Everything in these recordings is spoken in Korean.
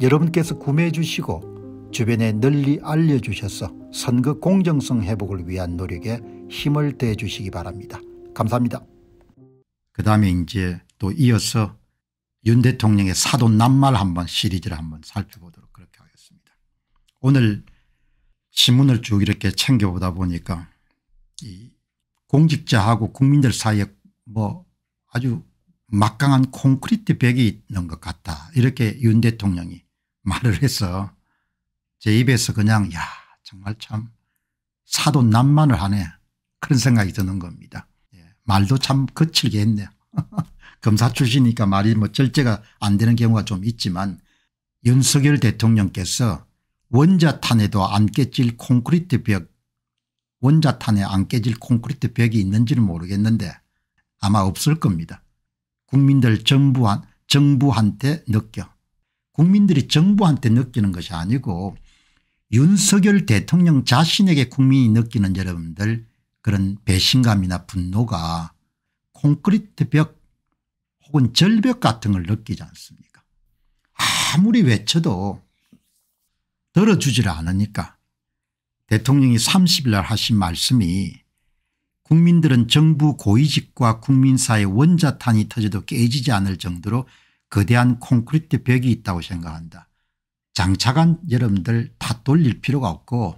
여러분께서 구매해 주시고 주변에 널리 알려주셔서 선거 공정성 회복을 위한 노력에 힘을 대 주시기 바랍니다. 감사합니다. 그 다음에 이제 또 이어서 윤 대통령의 사돈 낱말 한 번 시리즈를 한번 살펴보도록 그렇게 하겠습니다. 오늘 신문을 쭉 이렇게 챙겨보다 보니까 이 공직자하고 국민들 사이에 뭐 아주 막강한 콘크리트 벽이 있는 것 같다 이렇게 윤 대통령이 말을 해서 제 입에서 그냥 야 정말 참 사도 난만을 하네 그런 생각이 드는 겁니다. 예. 말도 참 거칠게 했네요. 검사 출신이니까 말이 뭐 절제가 안 되는 경우가 좀 있지만 윤석열 대통령께서 원자탄에도 안 깨질 콘크리트 벽 원자탄에 안 깨질 콘크리트 벽이 있는지는 모르겠는데 아마 없을 겁니다. 국민들 정부한, 정부한테 느껴 국민들이 정부한테 느끼는 것이 아니고 윤석열 대통령 자신에게 국민이 느끼는 여러분들 그런 배신감이나 분노가 콘크리트 벽 혹은 절벽 같은 걸 느끼지 않습니까 아무리 외쳐도 들어주질 않으니까 대통령이 30일 날 하신 말씀이 국민들은 정부 고위직과 국민사의 원자탄이 터져도 깨지지 않을 정도로 거대한 콘크리트 벽이 있다고 생각한다. 장차간 여러분들 다 돌릴 필요가 없고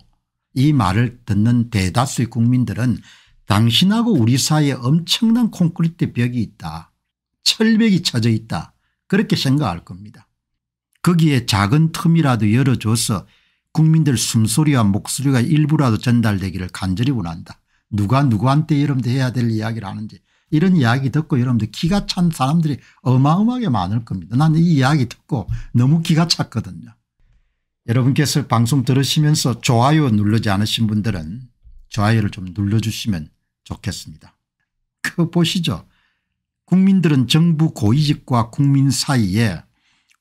이 말을 듣는 대다수의 국민들은 당신하고 우리 사이에 엄청난 콘크리트 벽이 있다. 철벽이 쳐져 있다. 그렇게 생각할 겁니다. 거기에 작은 틈이라도 열어줘서 국민들 숨소리와 목소리가 일부라도 전달되기를 간절히 원한다. 누가 누구한테 여러분들 해야 될 이야기를 하는지 이런 이야기 듣고 여러분들 기가 찬 사람들이 어마어마하게 많을 겁니다. 나는 이 이야기 듣고 너무 기가 찼거든요. 여러분께서 방송 들으시면서 좋아요 누르지 않으신 분들은 좋아요를 좀 눌러주시면 좋겠습니다. 그 보시죠. 국민들은 정부 고위직과 국민 사이에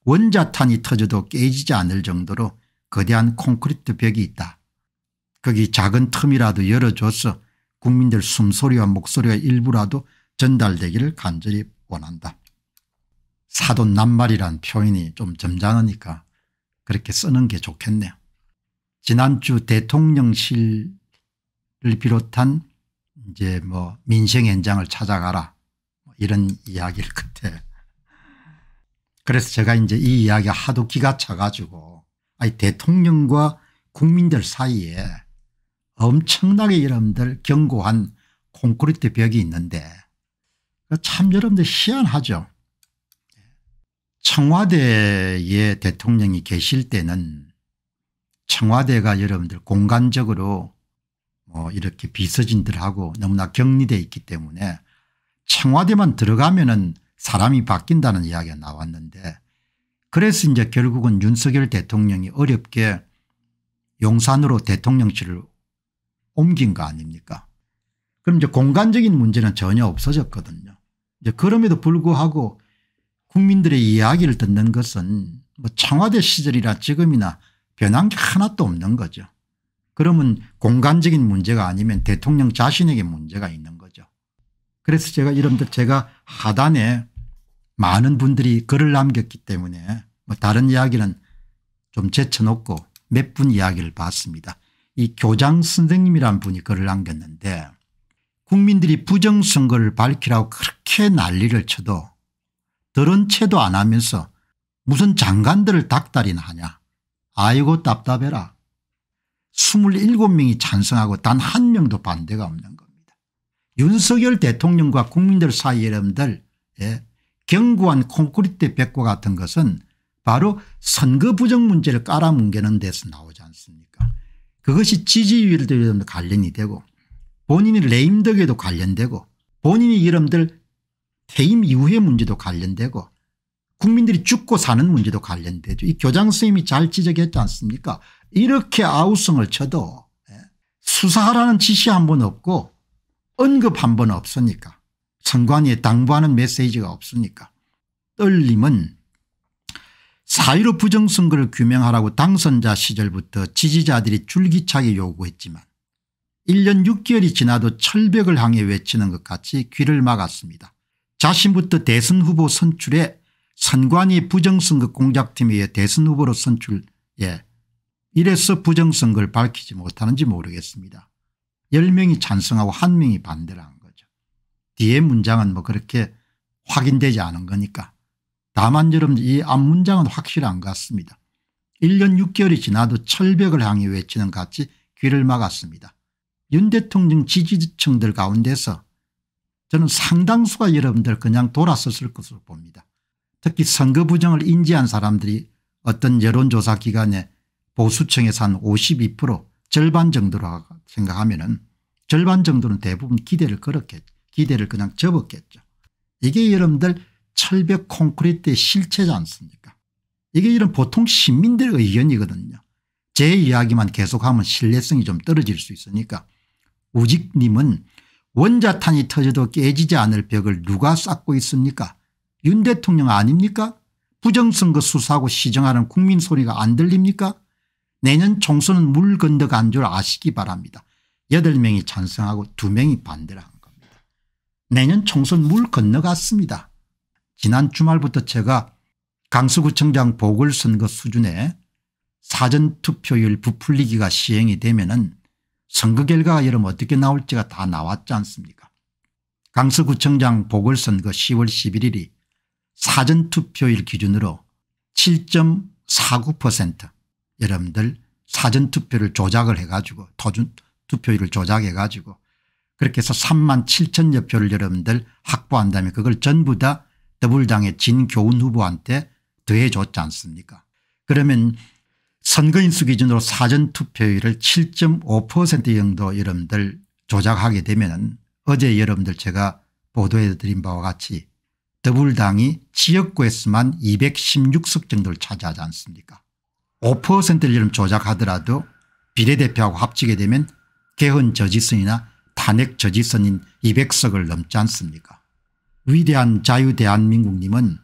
원자탄이 터져도 깨지지 않을 정도로 거대한 콘크리트 벽이 있다. 거기 작은 틈이라도 열어줘서 국민들 숨소리와 목소리와 일부라도 전달되기를 간절히 원한다. 사돈 낱말이란 표현이 좀 점잖으니까 그렇게 쓰는 게 좋겠네요. 지난주 대통령실을 비롯한 이제 뭐 민생 현장을 찾아가라 뭐 이런 이야기를 그때 그래서 제가 이제 이 이야기가 하도 기가 차가지고 아니 대통령과 국민들 사이에 엄청나게 여러분들 견고한 콘크리트 벽이 있는데 참 여러분들 희한하죠. 청와대의 대통령이 계실 때는 청와대가 여러분들 공간적으로 뭐 이렇게 비서진들하고 너무나 격리되어 있기 때문에 청와대만 들어가면 은 사람이 바뀐다는 이야기가 나왔는데 그래서 이제 결국은 윤석열 대통령이 어렵게 용산으로 대통령실을 옮긴 거 아닙니까 그럼 이제 공간적인 문제는 전혀 없어졌거든요. 그럼에도 불구하고 국민들의 이야기를 듣는 것은 뭐 청와대 시절이나 지금이나 변한 게 하나도 없는 거죠. 그러면 공간적인 문제가 아니면 대통령 자신에게 문제가 있는 거죠. 그래서 제가 이름들 제가 하단에 많은 분들이 글을 남겼기 때문에 뭐 다른 이야기는 좀 제쳐놓고 몇 분 이야기를 봤습니다. 이 교장 선생님이란 분이 글을 남겼는데 국민들이 부정선거를 밝히라고 그렇게 난리를 쳐도 들은 채도 안 하면서 무슨 장관들을 닦달이나 하냐. 아이고 답답해라. 27명이 찬성하고 단 한 명도 반대가 없는 겁니다. 윤석열 대통령과 국민들 사이 여러분들 예, 견고한 콘크리트 백과 같은 것은 바로 선거 부정 문제를 깔아뭉개는 데서 나오지 않습니까 그것이 지지율도 관련이 되고 본인이 레임덕에도 관련되고 본인이 이름들 퇴임 이후의 문제도 관련되고 국민들이 죽고 사는 문제도 관련되죠. 이 교장 선생님이 잘 지적했지 않습니까 이렇게 아우성을 쳐도 예, 수사하라는 지시 한 번 없고 언급 한 번 없으니까 선관위에 당부하는 메시지가 없으니까 떨림은 사유로 부정선거를 규명하라고 당선자 시절부터 지지자들이 줄기차게 요구했지만 1년 6개월이 지나도 철벽을 향해 외치는 것 같이 귀를 막았습니다. 자신부터 대선 후보 선출에 선관위 부정선거 공작팀에 의해 대선 후보로 선출 예 이래서 부정선거를 밝히지 못하는지 모르겠습니다. 10명이 찬성하고 1명이 반대를 한 거죠. 뒤에 문장은 뭐 그렇게 확인되지 않은 거니까. 다만 여러분 이 앞 문장은 확실한 것 같습니다. 1년 6개월이 지나도 철벽을 향해 외치는 같이 귀를 막았습니다. 윤 대통령 지지층들 가운데서 저는 상당수가 여러분들 그냥 돌아섰을 것으로 봅니다. 특히 선거 부정을 인지한 사람들이 어떤 여론조사 기간에 보수층에서 한 52% 절반 정도로 생각하면 은 절반 정도는 대부분 기대를 걸었겠 기대를 그냥 접었겠죠. 이게 여러분들 철벽 콘크리트의 실체지 않습니까 이게 이런 보통 시민들의 의견이거든요. 제 이야기만 계속하면 신뢰성이 좀 떨어질 수 있으니까 우직님은 원자탄이 터져도 깨지지 않을 벽을 누가 쌓고 있습니까 윤 대통령 아닙니까 부정선거 수사하고 시정하는 국민 소리가 안 들립니까 내년 총선은 물 건너간 줄 아시기 바랍니다. 8명이 찬성하고 2명이 반대를 한 겁니다. 내년 총선 물 건너갔습니다. 지난 주말부터 제가 강서구청장 보궐선거 수준의 사전투표율 부풀리기가 시행이 되면 은 선거 결과가 여러분 어떻게 나올지가 다 나왔지 않습니까 강서구청장 보궐선거 10월 11일이 사전투표일 기준으로 7.49% 여러분들 사전투표를 조작을 해가지고 토준 투표율을 조작해가지고 그렇게 해서 3만 7천여 표를 여러분들 확보한 다음에 그걸 전부 다 더불당의 진교훈 후보한테 더해줬지 않습니까 그러면 선거인수 기준으로 사전투표율을 7.5% 정도 여러분들 조작하게 되면 어제 여러분들 제가 보도해 드린 바와 같이 더불당이 지역구에서만 216석 정도를 차지하지 않습니까 5%를 여러분 조작하더라도 비례대표하고 합치게 되면 개헌 저지선이나 탄핵 저지선인 200석을 넘지 않습니까 위대한 자유대한민국님은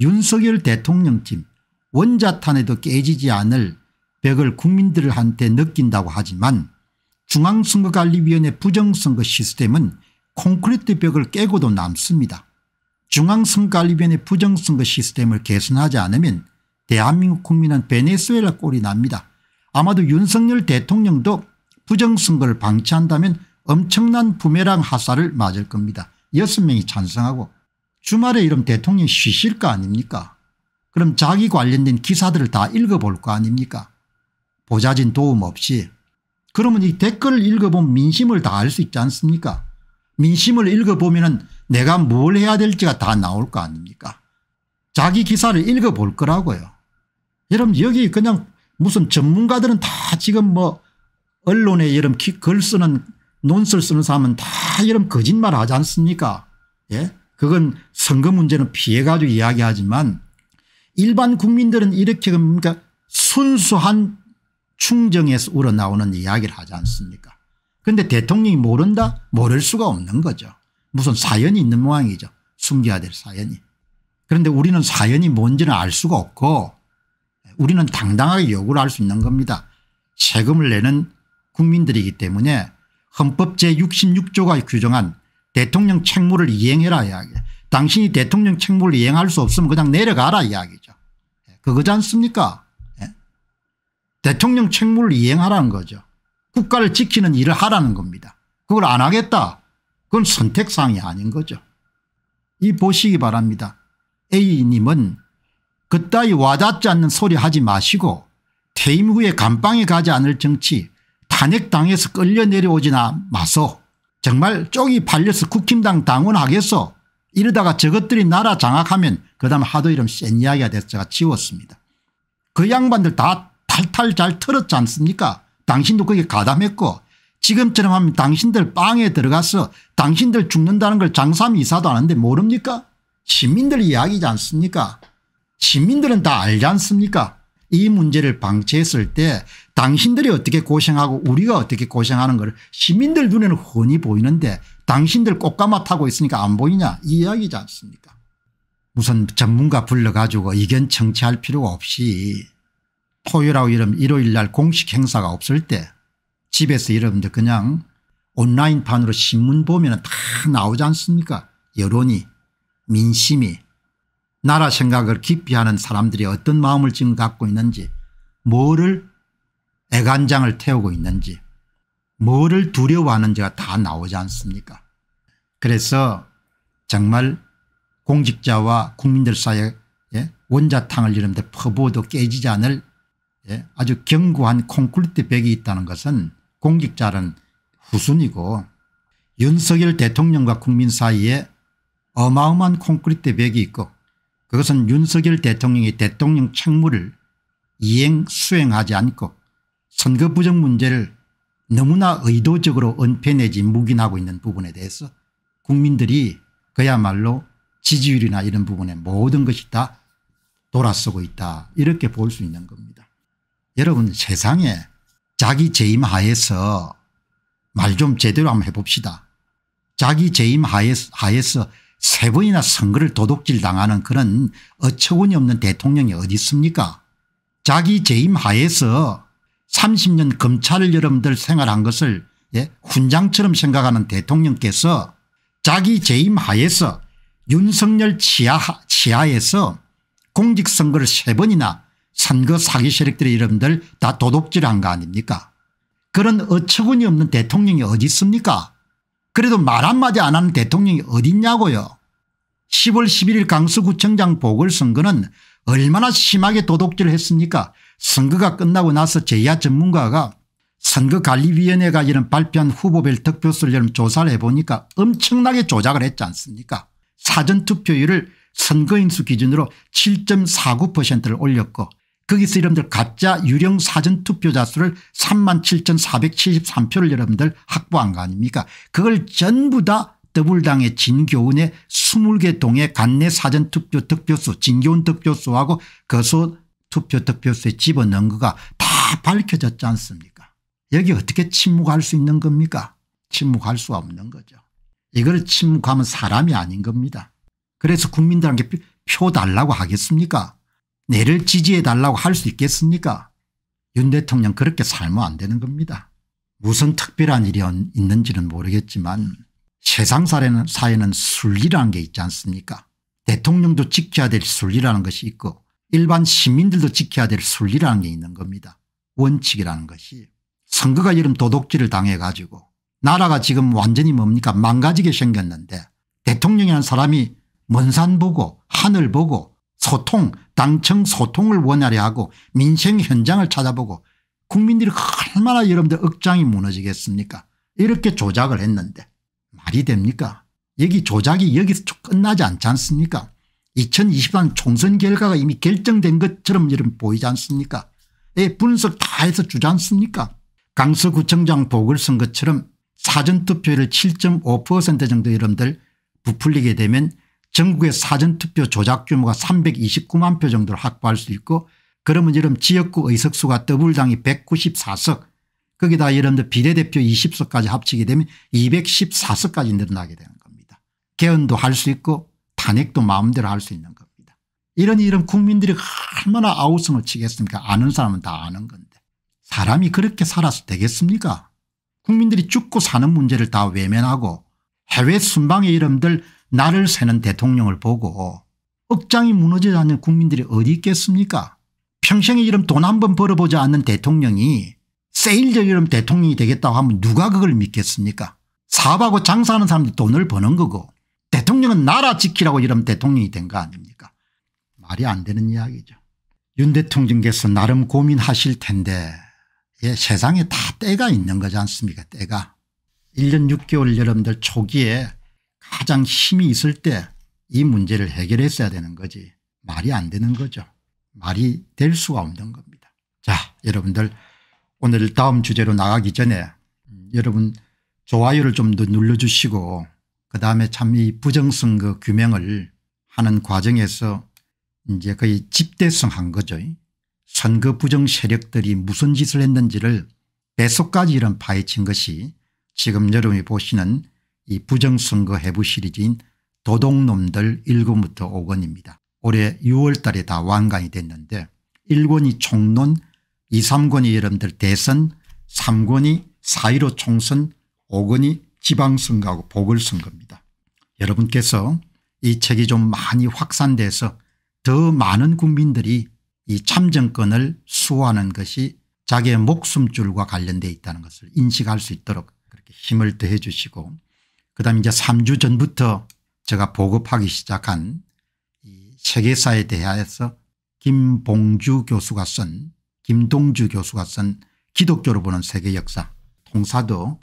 윤석열 대통령팀 원자탄에도 깨지지 않을 벽을 국민들한테 느낀다고 하지만 중앙선거관리위원회 부정선거 시스템은 콘크리트 벽을 깨고도 남습니다. 중앙선거관리위원회 부정선거 시스템을 개선하지 않으면 대한민국 국민은 베네수엘라 꼴이 납니다. 아마도 윤석열 대통령도 부정선거를 방치한다면 엄청난 부메랑 하사를 맞을 겁니다. 6명이 찬성하고 주말에 이러면 대통령이 쉬실 거 아닙니까 그럼 자기 관련된 기사들을 다 읽어볼 거 아닙니까 보좌진 도움 없이 그러면 이 댓글을 읽어보면 민심을 다 알 수 있지 않습니까 민심을 읽어보면 은 내가 뭘 해야 될지가 다 나올 거 아닙니까 자기 기사를 읽어볼 거라고요 여러분 여기 그냥 무슨 전문가들은 다 지금 뭐 언론에 여름 글 쓰는 논설 쓰는 사람은 다 여름 거짓말 하지 않습니까 예 그건 선거 문제는 피해 가지고 이야기하지만 일반 국민들은 이렇게 그러니까 순수한 충정에서 우러나오는 이야기를 하지 않습니까 그런데 대통령이 모른다 모를 수가 없는 거죠. 무슨 사연이 있는 모양이죠. 숨겨야 될 사연이. 그런데 우리는 사연이 뭔지는 알 수가 없고 우리는 당당하게 요구를 할 수 있는 겁니다. 세금을 내는 국민들이기 때문에 헌법 제66조가 규정한 대통령 책무를 이행해라 이야기 당신이 대통령 책무를 이행할 수 없으면 그냥 내려가라 이야기죠. 예, 그거지 않습니까 대통령 책무를 이행하라는 거죠. 국가를 지키는 일을 하라는 겁니다. 그걸 안 하겠다. 그건 선택사항이 아닌 거죠. 이 보시기 바랍니다. A님은 그따위 와닿지 않는 소리 하지 마시고 퇴임 후에 감방에 가지 않을 정치 탄핵당에서 끌려 내려오지나 마소 정말 쪽이 팔려서 국힘당 당원하겠소 이러다가 저것들이 나라 장악하면 그다음 하도 이름 센 이야기가 돼서 제가 지웠습니다. 그 양반들 다 탈탈 잘 털었지 않습니까 당신도 거기에 가담했고 지금처럼 하면 당신들 빵에 들어가서 당신들 죽는다는 걸 장삼이 사도 하는데 모릅니까 시민들 이야기지 않습니까 시민들은 다 알지 않습니까 이 문제를 방치했을 때 당신들이 어떻게 고생하고 우리가 어떻게 고생하는 걸 시민들 눈에는 훤히 보이는데 당신들 꽃가마 타고 있으니까 안 보이냐 이 이야기지 않습니까 무슨 전문가 불러가지고 의견 청취할 필요가 없이 토요일하고 이름 일요일 날 공식 행사가 없을 때 집에서 여러분들 그냥 온라인판으로 신문 보면 다 나오지 않습니까 여론이 민심이 나라 생각을 깊이 하는 사람들이 어떤 마음을 지금 갖고 있는지 뭐를 애간장을 태우고 있는지 뭐를 두려워하는지가 다 나오지 않습니까 그래서 정말 공직자와 국민들 사이에 원자탕을 이름데 퍼부어도 깨지지 않을 예, 아주 견고한 콘크리트 벽이 있다는 것은 공직자는 후순이고 윤석열 대통령과 국민 사이에 어마어마한 콘크리트 벽이 있고 그것은 윤석열 대통령이 대통령 책무를 이행 수행하지 않고 선거 부정 문제를 너무나 의도적으로 은폐 내지 묵인하고 있는 부분에 대해서 국민들이 그야말로 지지율이나 이런 부분에 모든 것이 다 돌아서고 있다 이렇게 볼 수 있는 겁니다. 여러분 세상에 자기 재임 하에서 말 좀 제대로 한번 해봅시다. 자기 재임 하에서, 하에서 세 번이나 선거를 도둑질 당하는 그런 어처구니 없는 대통령이 어디 있습니까 자기 재임 하에서 30년 검찰 여러분들 생활한 것을 예? 훈장처럼 생각하는 대통령께서 자기 재임 하에서 윤석열 치하, 치하에서 공직선거를 세 번이나 선거 사기 세력들이 의름들다 도둑질한 거 아닙니까 그런 어처구니 없는 대통령이 어디 있습니까 그래도 말 한마디 안 하는 대통령이 어디있냐고요 10월 11일 강서구청장 보궐선거는 얼마나 심하게 도둑질을 했습니까 선거가 끝나고 나서 제야 전문가가 선거관리위원회가 이런 발표한 후보별 득표수를 여러분 조사를 해보니까 엄청나게 조작을 했지 않습니까 사전투표율을 선거인수 기준으로 7.49%를 올렸고 거기서 여러분들 가짜 유령 사전 투표자 수를 37,473표를 여러분들 확보한 거 아닙니까 그걸 전부 다 더불당의 진교훈의 20개 동의 간내 사전 투표 득표수 진교훈 득표수하고 거소 투표 득표수에 집어넣은 거가 다 밝혀졌지 않습니까 여기 어떻게 침묵할 수 있는 겁니까 침묵할 수 없는 거죠 이걸 침묵하면 사람이 아닌 겁니다 그래서 국민들한테 표 달라고 하겠습니까 내를 지지해 달라고 할 수 있겠습니까 윤 대통령 그렇게 살면 안 되는 겁니다. 무슨 특별한 일이 있는지는 모르겠지만 세상 사회는, 사회는 순리라는 게 있지 않습니까 대통령도 지켜야 될 순리라는 것이 있고 일반 시민들도 지켜야 될 순리라는 게 있는 겁니다. 원칙이라는 것이 선거가 이런 도둑질을 당해 가지고 나라가 지금 완전히 뭡니까 망가지게 생겼는데 대통령이라는 사람이 먼 산 보고 하늘 보고 소통 당청 소통을 원활히 하고 민생 현장을 찾아보고 국민들이 얼마나 여러분들 억장이 무너지겠습니까 이렇게 조작을 했는데 말이 됩니까 여기 조작이 여기서 끝나지 않지 않습니까 2023 총선 결과가 이미 결정된 것처럼 여러분 보이지 않습니까 예, 분석 다 해서 주지 않습니까 강서구청장 보궐선거처럼 사전투표를 7.5% 정도 여러분들 부풀리게 되면 전국의 사전투표 조작 규모가 329만 표 정도를 확보할 수 있고 그러면 이름 지역구 의석수가 더블당이 194석 거기다 여러분들 비례대표 20석까지 합치게 되면 214석까지 늘어나게 되는 겁니다. 개헌도 할 수 있고 탄핵도 마음대로 할 수 있는 겁니다. 이런 이런 국민들이 얼마나 아우성을 치겠습니까 아는 사람은 다 아는 건데 사람이 그렇게 살아서 되겠습니까 국민들이 죽고 사는 문제를 다 외면하고 해외 순방의 이름들 나를 세는 대통령을 보고 억장이 무너지지 않는 국민들이 어디 있겠습니까 평생에 이름 돈한 번 벌어보지 않는 대통령이 세일저 이름 대통령이 되겠다고 하면 누가 그걸 믿겠습니까 사업하고 장사하는 사람들이 돈을 버는 거고 대통령은 나라 지키라고 이름 대통령이 된 거 아닙니까 말이 안 되는 이야기죠 윤 대통령께서 나름 고민하실 텐데 예, 세상에 다 때가 있는 거지 않습니까 때가 1년 6개월 여러분들 초기에 가장 힘이 있을 때 이 문제를 해결했어야 되는 거지 말이 안 되는 거죠. 말이 될 수가 없는 겁니다. 자 여러분들 오늘 다음 주제로 나가기 전에 음, 여러분 좋아요를 좀 더 눌러주시고 그다음에 참 이 부정선거 그 규명을 하는 과정에서 이제 거의 집대성한 거죠. 선거 부정 세력들이 무슨 짓을 했는지를 배속까지 이런 파헤친 것이 지금 여러분이 보시는 이 부정선거 해부 시리즈인 도둑놈들 1권부터 5권입니다. 올해 6월 달에 다 완강이 됐는데 1권이 총론 2, 3권이 여러분들 대선 3권이 4.15 총선 5권이 지방선거하고 보궐선거입니다. 여러분께서 이 책이 좀 많이 확산돼서 더 많은 국민들이 이 참정권을 수호하는 것이 자기의 목숨줄과 관련되어 있다는 것을 인식할 수 있도록 그렇게 힘을 더해 주시고 그다음에 이제 3주 전부터 제가 보급하기 시작한 이 세계사에 대하여서 김봉주 교수가 쓴 김동주 교수가 쓴 기독교로 보는 세계 역사 통사도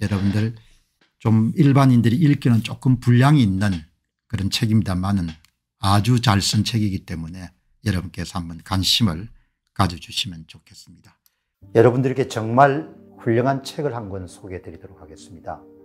여러분들 좀 일반인들이 읽기는 조금 분량이 있는 그런 책입니다만은 아주 잘 쓴 책이기 때문에 여러분께서 한번 관심을 가져주시면 좋겠습니다. 여러분들께 정말 훌륭한 책을 한 권 소개해 드리도록 하겠습니다.